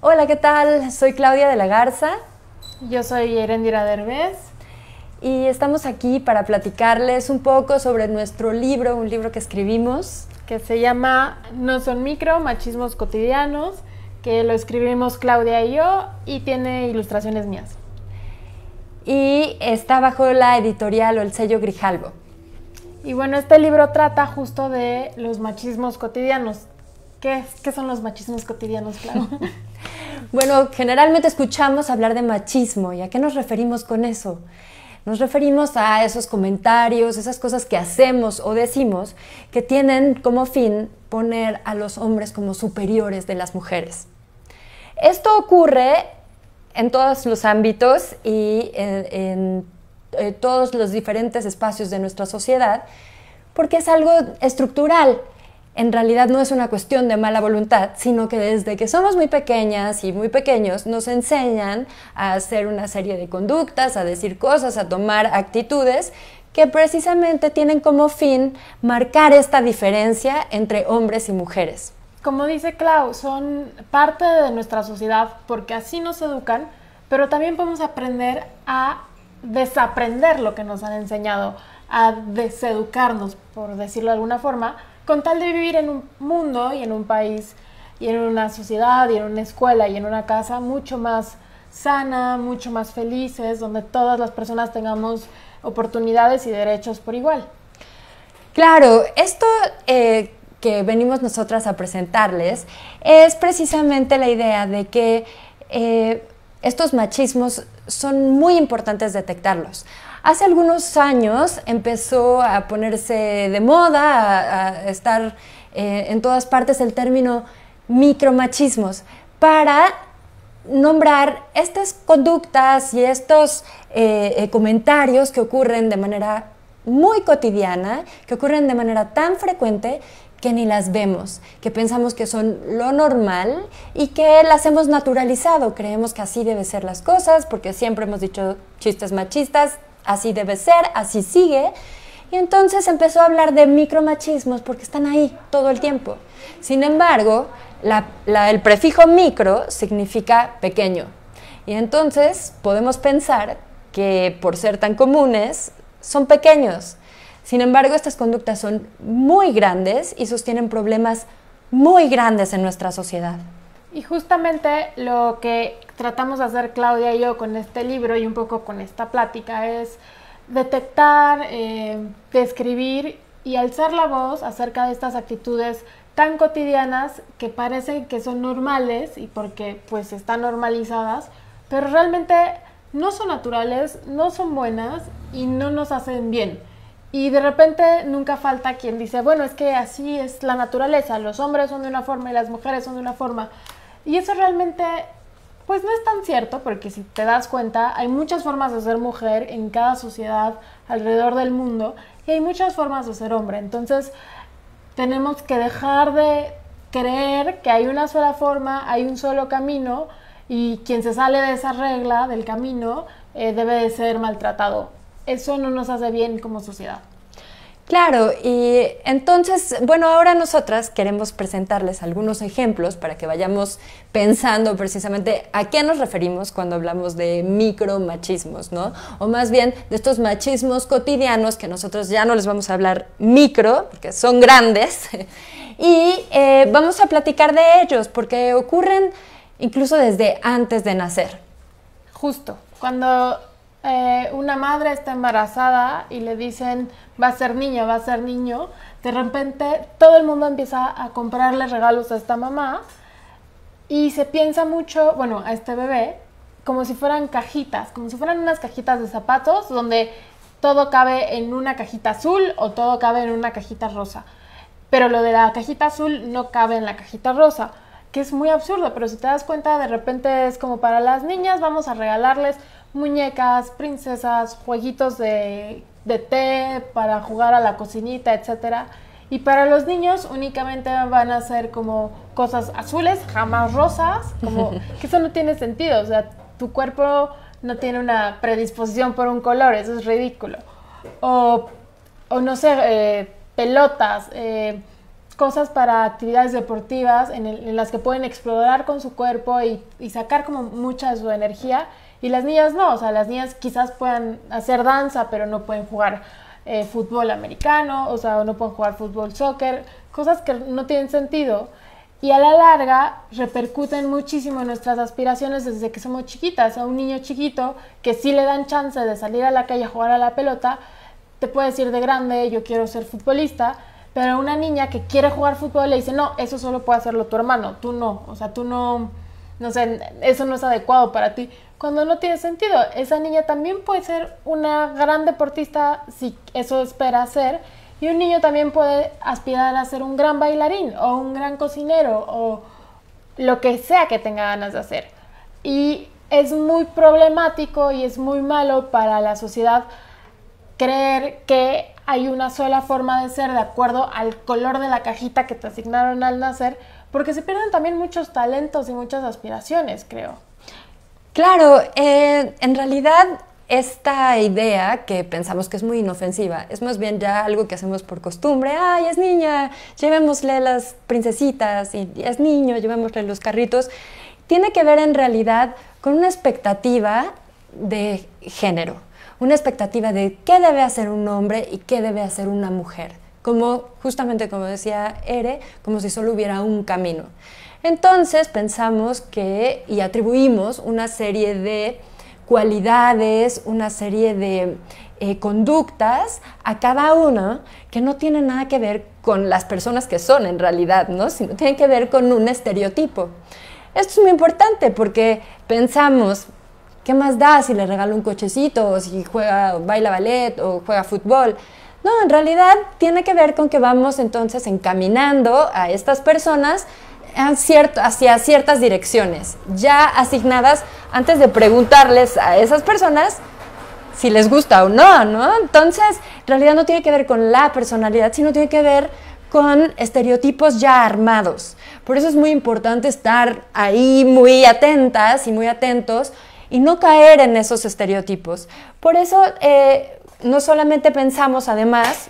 Hola, ¿qué tal? Soy Claudia de la Garza. Yo soy Erendira Derbez. Y estamos aquí para platicarles un poco sobre nuestro libro, un libro que escribimos. Que se llama No son micro, machismos cotidianos, que lo escribimos Claudia y yo y tiene ilustraciones mías. Y está bajo la editorial o el sello Grijalbo. Y bueno, este libro trata justo de los machismos cotidianos. ¿Qué, son los machismos cotidianos, claro? bueno, generalmente escuchamos hablar de machismo. ¿Y a qué nos referimos con eso? Nos referimos a esos comentarios, esas cosas que hacemos o decimos que tienen como fin poner a los hombres como superiores de las mujeres. Esto ocurre en todos los ámbitos y en, en eh, todos los diferentes espacios de nuestra sociedad, porque es algo estructural. En realidad no es una cuestión de mala voluntad, sino que desde que somos muy pequeñas y muy pequeños nos enseñan a hacer una serie de conductas, a decir cosas, a tomar actitudes que precisamente tienen como fin marcar esta diferencia entre hombres y mujeres. Como dice Clau, son parte de nuestra sociedad porque así nos educan, pero también podemos aprender a desaprender lo que nos han enseñado, a deseducarnos, por decirlo de alguna forma, con tal de vivir en un mundo y en un país y en una sociedad y en una escuela y en una casa mucho más sana, mucho más felices, donde todas las personas tengamos oportunidades y derechos por igual. Claro, esto eh, que venimos nosotras a presentarles es precisamente la idea de que eh, estos machismos son muy importantes detectarlos. Hace algunos años empezó a ponerse de moda, a, estar eh, en todas partes el término micromachismos para nombrar estas conductas y estos eh, eh, comentarios que ocurren de manera muy cotidiana, que ocurren de manera tan frecuente que ni las vemos, que pensamos que son lo normal y que las hemos naturalizado. Creemos que así deben ser las cosas, porque siempre hemos dicho chistes machistas, así debe ser, así sigue. Y entonces empezó a hablar de micromachismos porque están ahí todo el tiempo. Sin embargo, el prefijo micro significa pequeño. Y entonces podemos pensar que por ser tan comunes, son pequeños. Sin embargo, estas conductas son muy grandes y sostienen problemas muy grandes en nuestra sociedad. Y justamente lo que tratamos de hacer Claudia y yo con este libro y un poco con esta plática es detectar, eh, describir y alzar la voz acerca de estas actitudes tan cotidianas que parecen que son normales y porque pues están normalizadas, pero realmente no son naturales, no son buenas y no nos hacen bien. Y de repente nunca falta quien dice, bueno, es que así es la naturaleza, los hombres son de una forma y las mujeres son de una forma. Y eso realmente, pues no es tan cierto, porque si te das cuenta, hay muchas formas de ser mujer en cada sociedad alrededor del mundo y hay muchas formas de ser hombre. Entonces, tenemos que dejar de creer que hay una sola forma, hay un solo camino y quien se sale de esa regla, del camino, eh, debe de ser maltratado eso no nos hace bien como sociedad. Claro, y entonces, bueno, ahora nosotras queremos presentarles algunos ejemplos para que vayamos pensando precisamente a qué nos referimos cuando hablamos de micromachismos, ¿no? O más bien de estos machismos cotidianos que nosotros ya no les vamos a hablar micro, porque son grandes, y eh, vamos a platicar de ellos, porque ocurren incluso desde antes de nacer. Justo, cuando eh, una madre está embarazada y le dicen va a ser niña, va a ser niño, de repente todo el mundo empieza a comprarle regalos a esta mamá y se piensa mucho, bueno, a este bebé, como si fueran cajitas, como si fueran unas cajitas de zapatos donde todo cabe en una cajita azul o todo cabe en una cajita rosa. Pero lo de la cajita azul no cabe en la cajita rosa, que es muy absurdo, pero si te das cuenta, de repente es como para las niñas, vamos a regalarles muñecas, princesas, jueguitos de, té para jugar a la cocinita, etcétera. Y para los niños únicamente van a ser como cosas azules, jamás rosas, como que eso no tiene sentido, o sea, tu cuerpo no tiene una predisposición por un color, eso es ridículo. O, no sé, eh, pelotas, eh, cosas para actividades deportivas en, las que pueden explorar con su cuerpo y, sacar como mucha de su energía y las niñas no, o sea, las niñas quizás puedan hacer danza, pero no pueden jugar eh, fútbol americano, o sea, no pueden jugar fútbol, soccer, cosas que no tienen sentido y a la larga repercuten muchísimo en nuestras aspiraciones desde que somos chiquitas. A un niño chiquito que sí le dan chance de salir a la calle a jugar a la pelota, te puede decir de grande, yo quiero ser futbolista, pero una niña que quiere jugar fútbol le dice, no, eso solo puede hacerlo tu hermano, tú no, o sea, tú no no sé, eso no es adecuado para ti, cuando no tiene sentido. Esa niña también puede ser una gran deportista si eso espera ser, y un niño también puede aspirar a ser un gran bailarín o un gran cocinero o lo que sea que tenga ganas de hacer. Y es muy problemático y es muy malo para la sociedad creer que hay una sola forma de ser de acuerdo al color de la cajita que te asignaron al nacer porque se pierden también muchos talentos y muchas aspiraciones, creo. Claro, eh, en realidad esta idea que pensamos que es muy inofensiva es más bien ya algo que hacemos por costumbre. Ay, es niña, llevémosle las princesitas y es niño, llevémosle los carritos. Tiene que ver en realidad con una expectativa de género, una expectativa de qué debe hacer un hombre y qué debe hacer una mujer como justamente como decía Ere, como si solo hubiera un camino. Entonces pensamos que y atribuimos una serie de cualidades, una serie de eh, conductas a cada una que no tienen nada que ver con las personas que son en realidad, ¿no? sino tienen que ver con un estereotipo. Esto es muy importante porque pensamos, ¿qué más da si le regalo un cochecito o si juega baila ballet o juega fútbol? No, en realidad tiene que ver con que vamos entonces encaminando a estas personas hacia ciertas direcciones ya asignadas antes de preguntarles a esas personas si les gusta o no, ¿no? Entonces, en realidad no tiene que ver con la personalidad, sino tiene que ver con estereotipos ya armados. Por eso es muy importante estar ahí muy atentas y muy atentos y no caer en esos estereotipos. Por eso, eh, no solamente pensamos además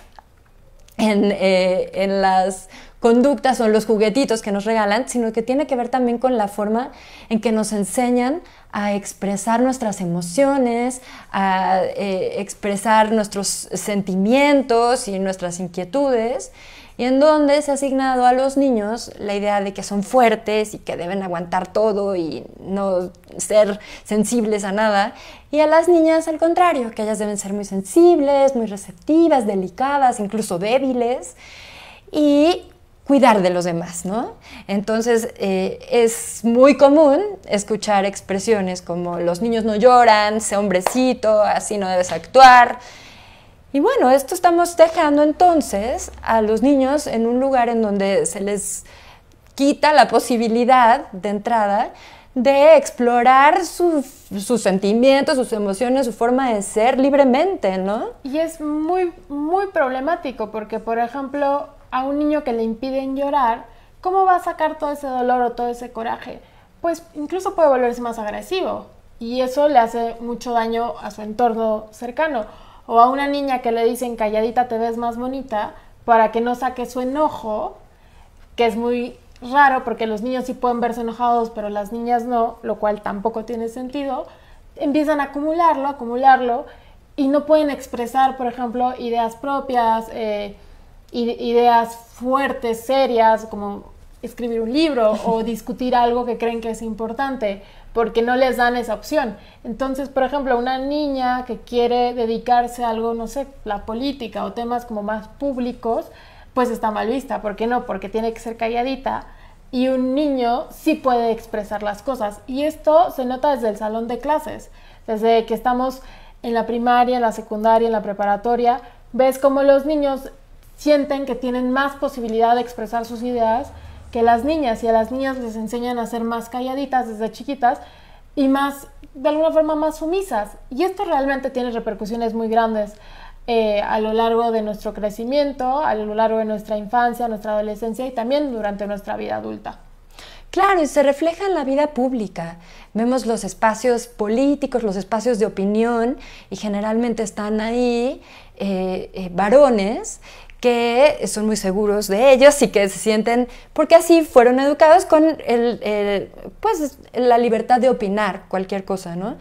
eh, en, las conductas o en los juguetitos que nos regalan, sino que tiene que ver también con la forma en que nos enseñan a expresar nuestras emociones, a eh, expresar nuestros sentimientos y nuestras inquietudes y en donde se ha asignado a los niños la idea de que son fuertes y que deben aguantar todo y no ser sensibles a nada, y a las niñas al contrario, que ellas deben ser muy sensibles, muy receptivas, delicadas, incluso débiles, y cuidar de los demás, ¿no? Entonces eh, es muy común escuchar expresiones como los niños no lloran, sé hombrecito, así no debes actuar, y bueno, esto estamos dejando entonces a los niños en un lugar en donde se les quita la posibilidad de entrada de explorar sus, sentimientos, sus emociones, su forma de ser libremente, ¿no? Y es muy, muy problemático porque, por ejemplo, a un niño que le impiden llorar, ¿cómo va a sacar todo ese dolor o todo ese coraje? Pues incluso puede volverse más agresivo y eso le hace mucho daño a su entorno cercano o a una niña que le dicen calladita te ves más bonita para que no saque su enojo, que es muy raro porque los niños sí pueden verse enojados, pero las niñas no, lo cual tampoco tiene sentido, empiezan a acumularlo, acumularlo y no pueden expresar, por ejemplo, ideas propias, eh, ideas fuertes, serias, como escribir un libro o discutir algo que creen que es importante porque no les dan esa opción. Entonces, por ejemplo, una niña que quiere dedicarse a algo, no sé, la política o temas como más públicos, pues está mal vista. ¿Por qué no? Porque tiene que ser calladita y un niño sí puede expresar las cosas. Y esto se nota desde el salón de clases, desde que estamos en la primaria, en la secundaria, en la preparatoria, ves cómo los niños sienten que tienen más posibilidad de expresar sus ideas que las niñas y a las niñas les enseñan a ser más calladitas desde chiquitas y más, de alguna forma, más sumisas. Y esto realmente tiene repercusiones muy grandes eh, a lo largo de nuestro crecimiento, a lo largo de nuestra infancia, nuestra adolescencia y también durante nuestra vida adulta. Claro, y se refleja en la vida pública. Vemos los espacios políticos, los espacios de opinión, y generalmente están ahí eh, eh, varones que son muy seguros de ellos y que se sienten, porque así fueron educados con pues, la libertad de opinar cualquier cosa, ¿no?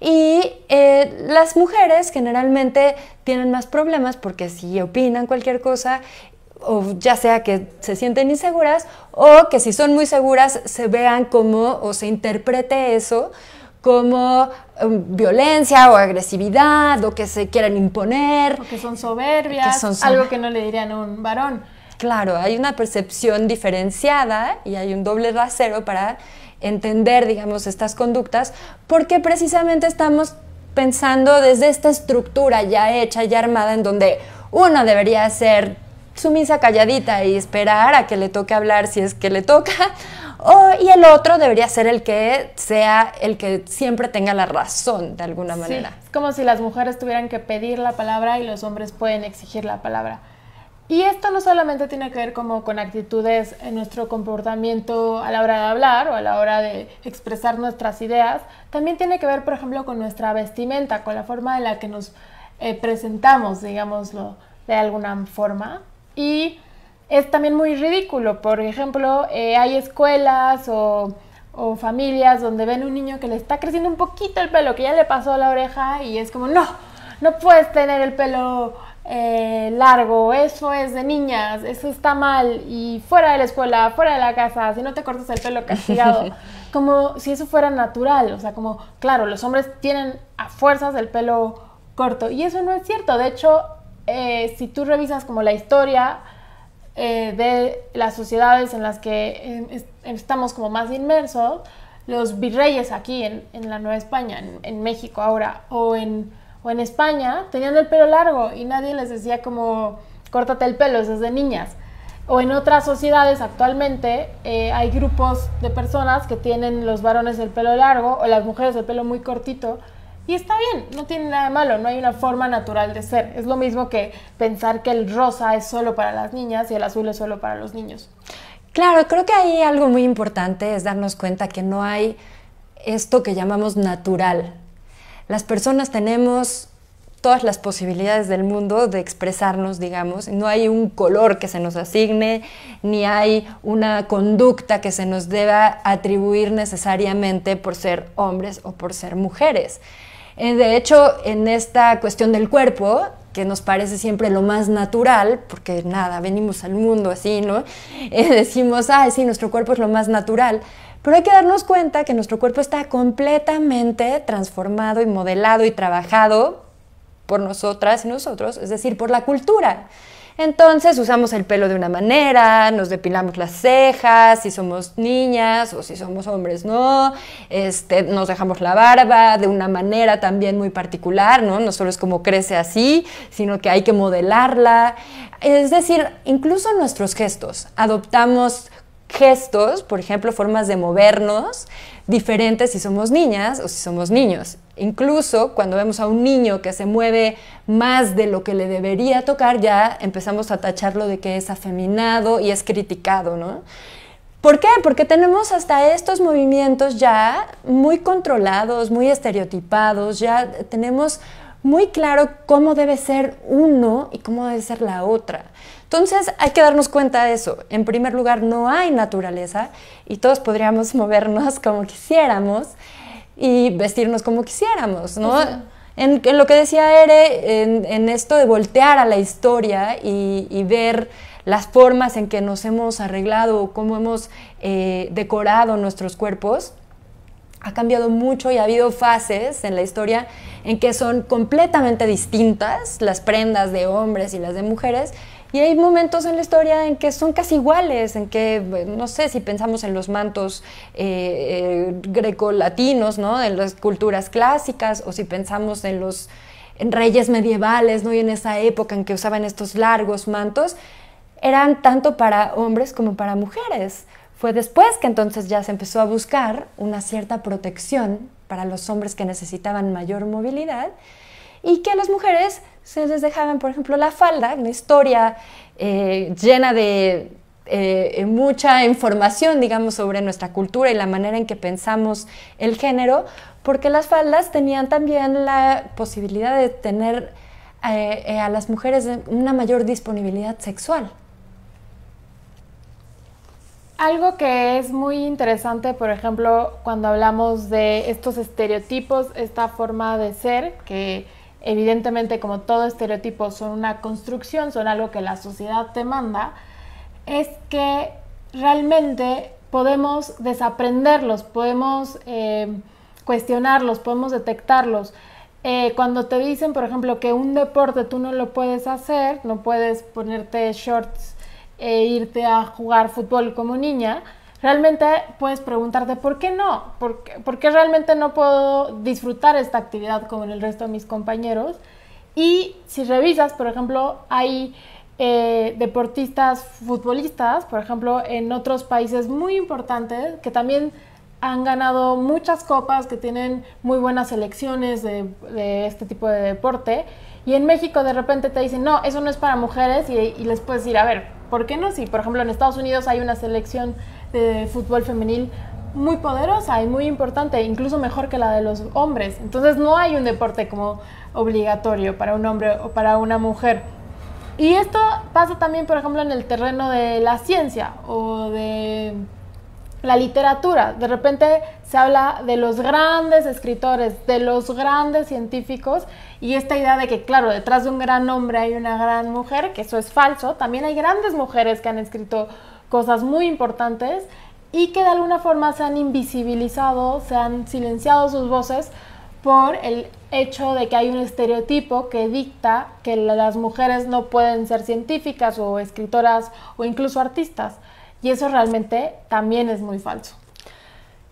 Y eh, las mujeres generalmente tienen más problemas porque si opinan cualquier cosa, o ya sea que se sienten inseguras o que si son muy seguras se vean como o se interprete eso como em, violencia o agresividad o que se quieran imponer. O que son soberbias, algo que no le dirían a un varón. Claro, hay una percepción diferenciada y hay un doble rasero para entender, digamos, estas conductas, porque precisamente estamos pensando desde esta estructura ya hecha, ya armada, en donde uno debería ser sumisa, calladita y esperar a que le toque hablar si es que le toca, y el otro debería ser el que sea el que siempre tenga la razón de alguna manera. Sí, es como si las mujeres tuvieran que pedir la palabra y los hombres pueden exigir la palabra. Y esto no solamente tiene que ver como con actitudes en nuestro comportamiento a la hora de hablar o a la hora de expresar nuestras ideas, también tiene que ver, por ejemplo, con nuestra vestimenta, con la forma en la que nos eh, presentamos, digámoslo, de alguna forma. Y es también muy ridículo. Por ejemplo, eh, hay escuelas o, familias donde ven un niño que le está creciendo un poquito el pelo, que ya le pasó la oreja y es como, no, no puedes tener el pelo eh, largo, eso es de niñas, eso está mal y fuera de la escuela, fuera de la casa, si no te cortas el pelo castigado. como si eso fuera natural, o sea, como, claro, los hombres tienen a fuerzas el pelo corto y eso no es cierto. De hecho, eh, si tú revisas como la historia, eh, de las sociedades en las que estamos como más inmersos, los virreyes aquí en, la Nueva España, en, México ahora, o en, España, tenían el pelo largo y nadie les decía como, córtate el pelo, eso es de niñas. O en otras sociedades actualmente eh, hay grupos de personas que tienen los varones el pelo largo o las mujeres el pelo muy cortito, y está bien, no tiene nada de malo, no hay una forma natural de ser. Es lo mismo que pensar que el rosa es solo para las niñas y el azul es solo para los niños. Claro, creo que hay algo muy importante es darnos cuenta que no hay esto que llamamos natural. Las personas tenemos todas las posibilidades del mundo de expresarnos, digamos. No hay un color que se nos asigne, ni hay una conducta que se nos deba atribuir necesariamente por ser hombres o por ser mujeres. Eh, de hecho, en esta cuestión del cuerpo, que nos parece siempre lo más natural, porque nada, venimos al mundo así, ¿no? Eh, decimos, ay, sí, nuestro cuerpo es lo más natural. Pero hay que darnos cuenta que nuestro cuerpo está completamente transformado y modelado y trabajado por nosotras y nosotros, es decir, por la cultura. Entonces usamos el pelo de una manera, nos depilamos las cejas, si somos niñas o si somos hombres, ¿no? Este, nos dejamos la barba de una manera también muy particular, ¿no? No solo es como crece así, sino que hay que modelarla. Es decir, incluso nuestros gestos, adoptamos gestos, por ejemplo, formas de movernos diferentes si somos niñas o si somos niños. Incluso cuando vemos a un niño que se mueve más de lo que le debería tocar, ya empezamos a tacharlo de que es afeminado y es criticado, ¿no? ¿Por qué? Porque tenemos hasta estos movimientos ya muy controlados, muy estereotipados, ya tenemos muy claro cómo debe ser uno y cómo debe ser la otra. Entonces hay que darnos cuenta de eso. En primer lugar, no hay naturaleza y todos podríamos movernos como quisiéramos y vestirnos como quisiéramos, ¿no? en, lo que decía Ere, en, esto de voltear a la historia y, ver las formas en que nos hemos arreglado, cómo hemos eh, decorado nuestros cuerpos, ha cambiado mucho y ha habido fases en la historia en que son completamente distintas las prendas de hombres y las de mujeres, y hay momentos en la historia en que son casi iguales, en que, no sé, si pensamos en los mantos eh, eh, grecolatinos, ¿no? En las culturas clásicas, o si pensamos en los en reyes medievales, ¿no? Y en esa época en que usaban estos largos mantos, eran tanto para hombres como para mujeres. Fue después que entonces ya se empezó a buscar una cierta protección para los hombres que necesitaban mayor movilidad y que las mujeres se les dejaban, por ejemplo, la falda, una historia eh, llena de eh, mucha información, digamos, sobre nuestra cultura y la manera en que pensamos el género, porque las faldas tenían también la posibilidad de tener eh, a las mujeres una mayor disponibilidad sexual. Algo que es muy interesante, por ejemplo, cuando hablamos de estos estereotipos, esta forma de ser que evidentemente como todo estereotipo son una construcción, son algo que la sociedad te manda, es que realmente podemos desaprenderlos, podemos eh, cuestionarlos, podemos detectarlos. Eh, cuando te dicen, por ejemplo, que un deporte tú no lo puedes hacer, no puedes ponerte shorts e irte a jugar fútbol como niña, realmente puedes preguntarte por qué no, ¿Por qué, realmente no puedo disfrutar esta actividad con el resto de mis compañeros. Y si revisas, por ejemplo, hay eh, deportistas futbolistas, por ejemplo, en otros países muy importantes que también han ganado muchas copas, que tienen muy buenas selecciones de, este tipo de deporte. Y en México de repente te dicen, no, eso no es para mujeres y, y les puedes decir, a ver, ¿por qué no? Si, por ejemplo, en Estados Unidos hay una selección de fútbol femenil muy poderosa y muy importante, incluso mejor que la de los hombres. Entonces no hay un deporte como obligatorio para un hombre o para una mujer. Y esto pasa también, por ejemplo, en el terreno de la ciencia o de la literatura. De repente se habla de los grandes escritores, de los grandes científicos y esta idea de que, claro, detrás de un gran hombre hay una gran mujer, que eso es falso. También hay grandes mujeres que han escrito cosas muy importantes y que de alguna forma se han invisibilizado, se han silenciado sus voces por el hecho de que hay un estereotipo que dicta que las mujeres no pueden ser científicas o escritoras o incluso artistas. Y eso realmente también es muy falso.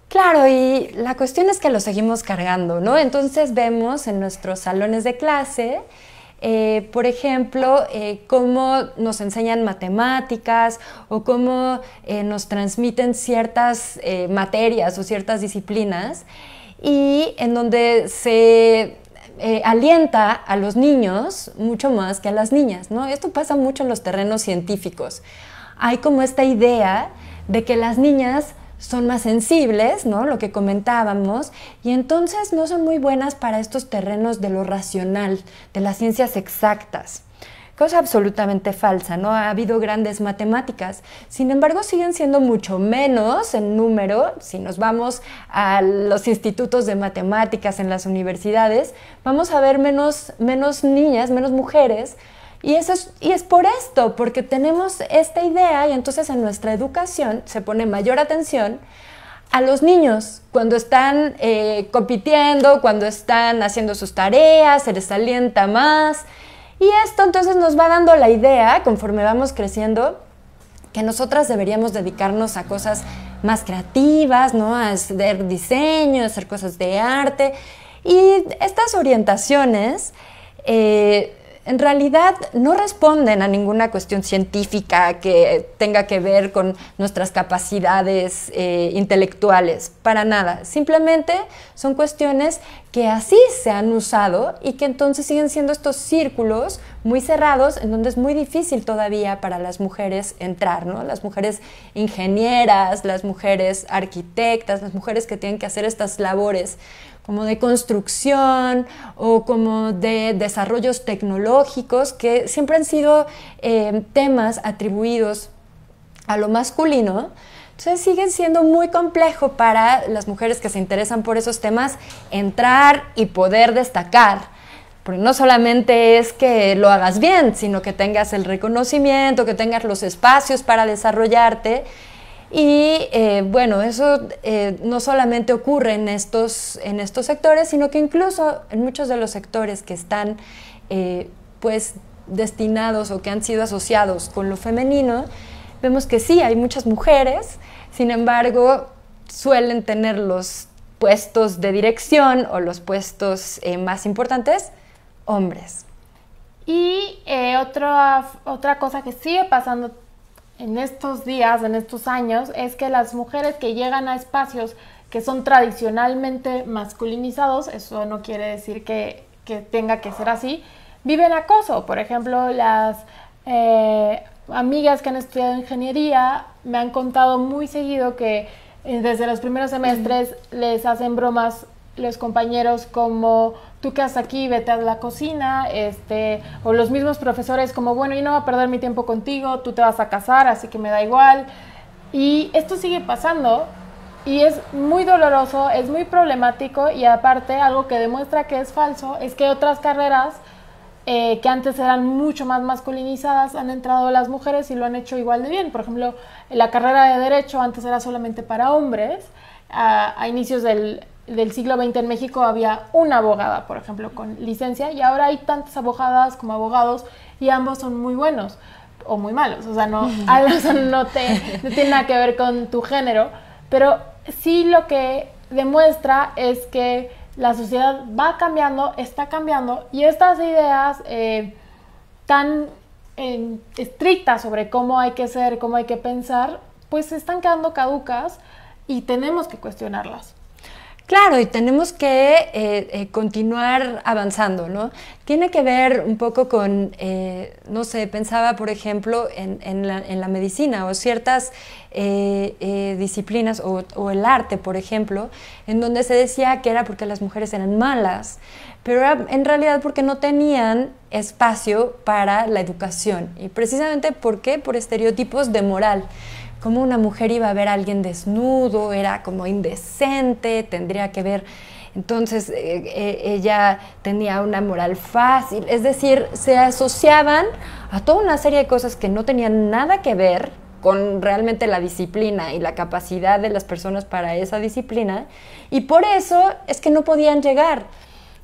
Claro, y la cuestión es que lo seguimos cargando, ¿no? Entonces vemos en nuestros salones de clase eh, por ejemplo, eh, cómo nos enseñan matemáticas o cómo eh, nos transmiten ciertas materias o ciertas disciplinas y en donde se alienta a los niños mucho más que a las niñas. ¿no? Esto pasa mucho en los terrenos científicos. Hay como esta idea de que las niñas son más sensibles, ¿no? Lo que comentábamos, y entonces no son muy buenas para estos terrenos de lo racional, de las ciencias exactas. Cosa absolutamente falsa, ¿no? Ha habido grandes matemáticas, sin embargo siguen siendo mucho menos en número, si nos vamos a los institutos de matemáticas en las universidades, vamos a ver menos, menos niñas, menos mujeres y, eso es, y es por esto, porque tenemos esta idea y entonces en nuestra educación se pone mayor atención a los niños cuando están eh, compitiendo, cuando están haciendo sus tareas, se les alienta más. Y esto entonces nos va dando la idea, conforme vamos creciendo, que nosotras deberíamos dedicarnos a cosas más creativas, ¿no? A hacer diseño, hacer cosas de arte. Y estas orientaciones eh, en realidad no responden a ninguna cuestión científica que tenga que ver con nuestras capacidades eh, intelectuales, para nada. Simplemente son cuestiones que así se han usado y que entonces siguen siendo estos círculos muy cerrados, en donde es muy difícil todavía para las mujeres entrar, ¿no? Las mujeres ingenieras, las mujeres arquitectas, las mujeres que tienen que hacer estas labores como de construcción o como de desarrollos tecnológicos, que siempre han sido eh, temas atribuidos a lo masculino. Entonces siguen siendo muy complejo para las mujeres que se interesan por esos temas entrar y poder destacar. Porque no solamente es que lo hagas bien, sino que tengas el reconocimiento, que tengas los espacios para desarrollarte y eh, bueno, eso eh, no solamente ocurre en estos, en estos sectores, sino que incluso en muchos de los sectores que están eh, pues destinados o que han sido asociados con lo femenino, vemos que sí, hay muchas mujeres, sin embargo, suelen tener los puestos de dirección o los puestos más importantes hombres. Y otra, otra cosa que sigue pasando en estos días, en estos años, es que las mujeres que llegan a espacios que son tradicionalmente masculinizados, eso no quiere decir que, tenga que ser así, viven acoso. Por ejemplo, las eh, amigas que han estudiado ingeniería me han contado muy seguido que eh, desde los primeros semestres les hacen bromas los compañeros como tú quedas aquí, vete a la cocina, este, o los mismos profesores como, bueno, yo no voy a perder mi tiempo contigo, tú te vas a casar, así que me da igual. Y esto sigue pasando y es muy doloroso, es muy problemático y aparte algo que demuestra que es falso es que otras carreras eh, que antes eran mucho más masculinizadas han entrado las mujeres y lo han hecho igual de bien. Por ejemplo, la carrera de derecho antes era solamente para hombres. a inicios del del siglo XX en México había una abogada, por ejemplo, con licencia, y ahora hay tantas abogadas como abogados y ambos son muy buenos o muy malos, o sea, no, no, te, tiene nada que ver con tu género, pero sí lo que demuestra es que la sociedad va cambiando, está cambiando, y estas ideas eh, tan eh, estrictas sobre cómo hay que ser, cómo hay que pensar, pues se están quedando caducas y tenemos que cuestionarlas. Claro, y tenemos que eh, eh, continuar avanzando, ¿no? Tiene que ver un poco con, eh, no sé, pensaba por ejemplo en, la, medicina o ciertas disciplinas o, el arte, por ejemplo, en donde se decía que era porque las mujeres eran malas, pero en realidad porque no tenían espacio para la educación y precisamente porque por estereotipos de moral. Como una mujer iba a ver a alguien desnudo, era como indecente, tendría que ver... Entonces eh, eh, ella tenía una moral fácil, es decir, se asociaban a toda una serie de cosas que no tenían nada que ver con realmente la disciplina y la capacidad de las personas para esa disciplina, y por eso es que no podían llegar.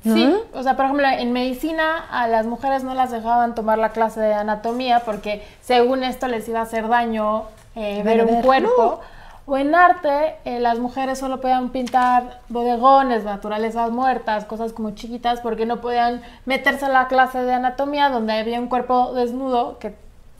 Sí, o sea, por ejemplo, en medicina a las mujeres no las dejaban tomar la clase de anatomía porque según esto les iba a hacer daño eh, ver, un cuerpo. O en arte, eh, las mujeres solo podían pintar bodegones, naturalezas muertas, cosas como chiquitas, porque no podían meterse a la clase de anatomía donde había un cuerpo desnudo, que,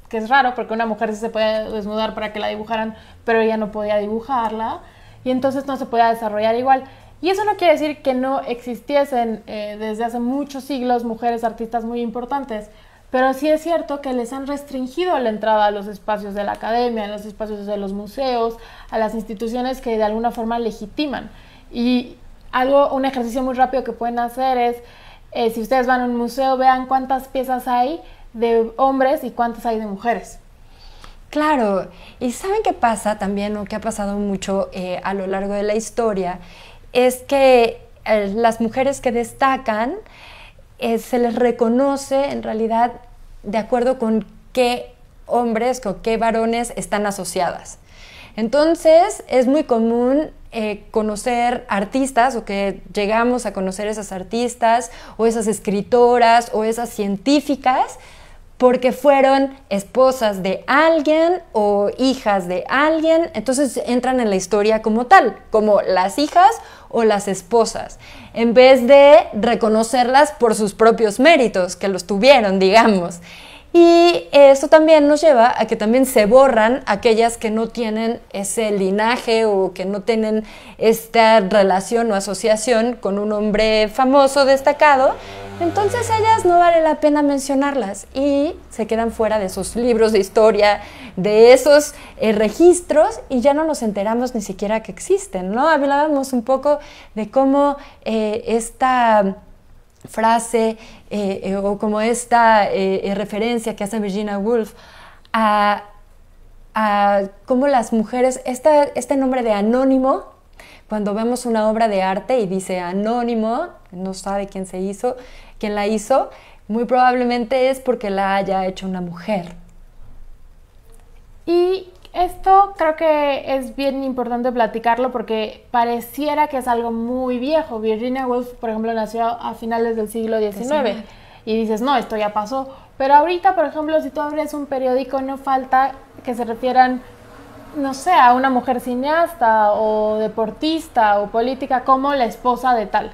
que es raro, porque una mujer sí se puede desnudar para que la dibujaran, pero ella no podía dibujarla, y entonces no se podía desarrollar igual. Y eso no quiere decir que no existiesen eh, desde hace muchos siglos mujeres artistas muy importantes. Pero sí es cierto que les han restringido la entrada a los espacios de la academia, a los espacios de los museos, a las instituciones que de alguna forma legitiman. Y algo, un ejercicio muy rápido que pueden hacer es, eh, si ustedes van a un museo, vean cuántas piezas hay de hombres y cuántas hay de mujeres. Claro, y ¿saben qué pasa también o qué ha pasado mucho eh, a lo largo de la historia? Es que eh, las mujeres que destacan eh, se les reconoce en realidad de acuerdo con qué hombres, con qué varones están asociadas. Entonces es muy común eh, conocer artistas o que llegamos a conocer esas artistas o esas escritoras o esas científicas porque fueron esposas de alguien o hijas de alguien, entonces entran en la historia como tal, como las hijas o las esposas, en vez de reconocerlas por sus propios méritos, que los tuvieron, digamos. Y esto también nos lleva a que también se borran aquellas que no tienen ese linaje o que no tienen esta relación o asociación con un hombre famoso, destacado, entonces ellas no vale la pena mencionarlas y se quedan fuera de esos libros de historia, de esos eh, registros y ya no nos enteramos ni siquiera que existen, ¿no? Hablábamos un poco de cómo eh, esta frase eh, o como esta referencia que hace Virginia Woolf a, cómo las mujeres, este nombre de anónimo, cuando vemos una obra de arte y dice anónimo, no sabe quién se hizo, quién la hizo, muy probablemente es porque la haya hecho una mujer. Y esto creo que es bien importante platicarlo porque pareciera que es algo muy viejo. Virginia Woolf, por ejemplo, nació a finales del siglo XIX y dices, no, esto ya pasó. Pero ahorita, por ejemplo, si tú abres un periódico, no falta que se refieran, no sé, a una mujer cineasta o deportista o política como la esposa de tal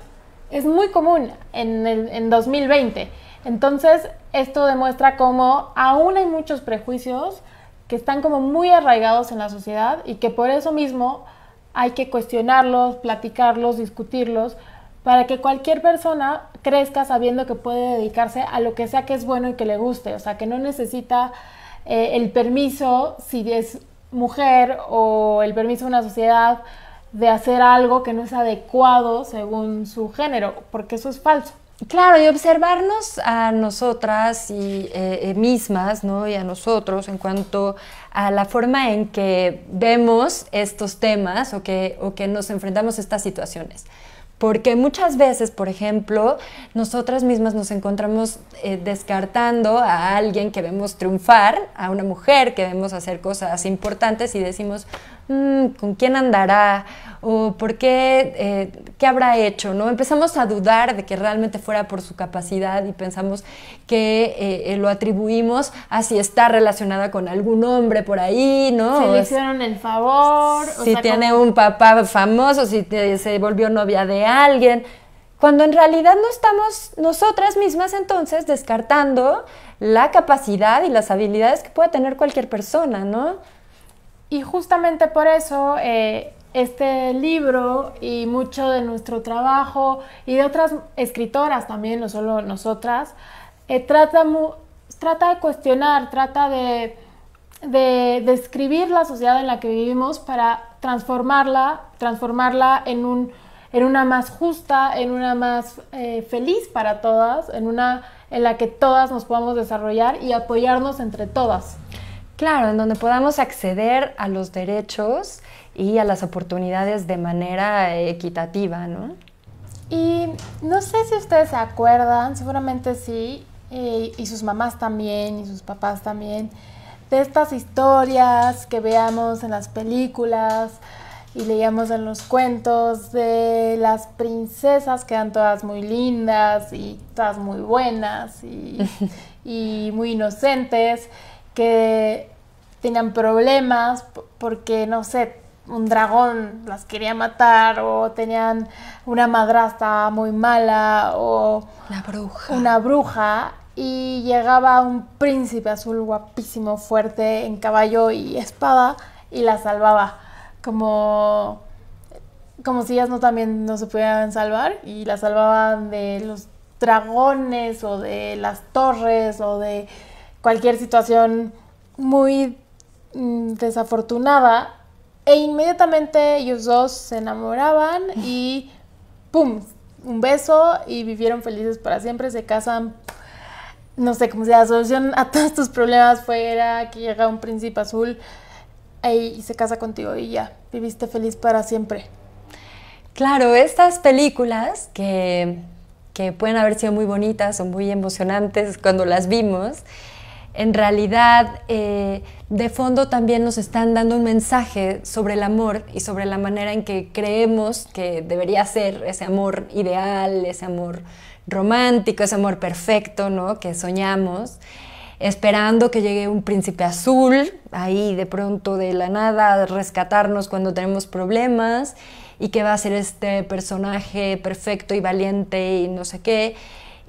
es muy común en, el, 2020. Entonces, esto demuestra cómo aún hay muchos prejuicios que están como muy arraigados en la sociedad y que por eso mismo hay que cuestionarlos, platicarlos, discutirlos, para que cualquier persona crezca sabiendo que puede dedicarse a lo que sea que es bueno y que le guste, o sea, que no necesita eh, el permiso si es mujer o el permiso de una sociedad de hacer algo que no es adecuado según su género, porque eso es falso. Claro, y observarnos a nosotras y eh, eh, mismas, ¿no? Y a nosotros en cuanto a la forma en que vemos estos temas o que, o que nos enfrentamos a estas situaciones. Porque muchas veces, por ejemplo, nosotras mismas nos encontramos eh, descartando a alguien que vemos triunfar, a una mujer que vemos hacer cosas importantes y decimos, Mm, ¿con quién andará? ¿O por qué, eh, qué habrá hecho? ¿no? Empezamos a dudar de que realmente fuera por su capacidad y pensamos que eh, eh, lo atribuimos a si está relacionada con algún hombre por ahí, ¿no? Si le hicieron el favor. Si tiene un papá famoso, si se volvió novia de alguien cuando en realidad no estamos nosotras mismas entonces descartando la capacidad y las habilidades que pueda tener cualquier persona, ¿no? Y justamente por eso eh, este libro y mucho de nuestro trabajo y de otras escritoras también, no solo nosotras, eh, trata, de cuestionar, trata de, describir la sociedad en la que vivimos para transformarla, transformarla en, una más justa, en una más eh, feliz para todas, en una en la que todas nos podamos desarrollar y apoyarnos entre todas. Claro, en donde podamos acceder a los derechos y a las oportunidades de manera equitativa, ¿no? Y no sé si ustedes se acuerdan, seguramente sí, eh, y, sus mamás también, y sus papás también, de estas historias que veamos en las películas y leíamos en los cuentos de las princesas que eran todas muy lindas y todas muy buenas y muy inocentes que tenían problemas porque, no sé, un dragón las quería matar o tenían una madrastra muy mala o una bruja. Una bruja y llegaba un príncipe azul guapísimo, fuerte, en caballo y espada y la salvaba. Como, como si ellas no también no se pudieran salvar y la salvaban de los dragones o de las torres o de cualquier situación muy mm, desafortunada. E inmediatamente ellos dos se enamoraban y ¡pum! Un beso y vivieron felices para siempre, se casan. No sé cómo sea, la solución a todos tus problemas fue que llega un príncipe azul y se casa contigo y ya, viviste feliz para siempre. Claro, estas películas que, que pueden haber sido muy bonitas o muy emocionantes cuando las vimos, en realidad eh, de fondo también nos están dando un mensaje sobre el amor y sobre la manera en que creemos que debería ser ese amor ideal, ese amor romántico, ese amor perfecto, ¿no? Que soñamos, esperando que llegue un príncipe azul, ahí de pronto de la nada, a rescatarnos cuando tenemos problemas y que va a ser este personaje perfecto y valiente y no sé qué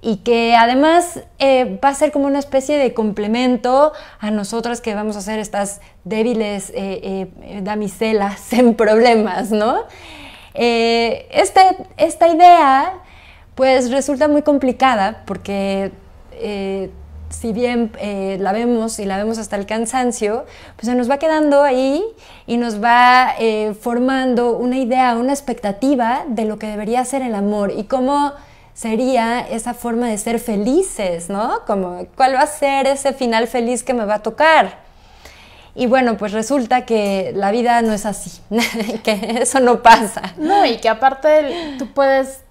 y que además eh, va a ser como una especie de complemento a nosotras que vamos a ser estas débiles eh, eh, damiselas en problemas, ¿no? esta idea pues resulta muy complicada porque si bien la vemos y la vemos hasta el cansancio, pues se nos va quedando ahí y nos va formando una idea, una expectativa de lo que debería ser el amor y cómo sería esa forma de ser felices, ¿no? Como, ¿cuál va a ser ese final feliz que me va a tocar? Y bueno, pues resulta que la vida no es así, que eso no pasa. No, y que aparte tú puedes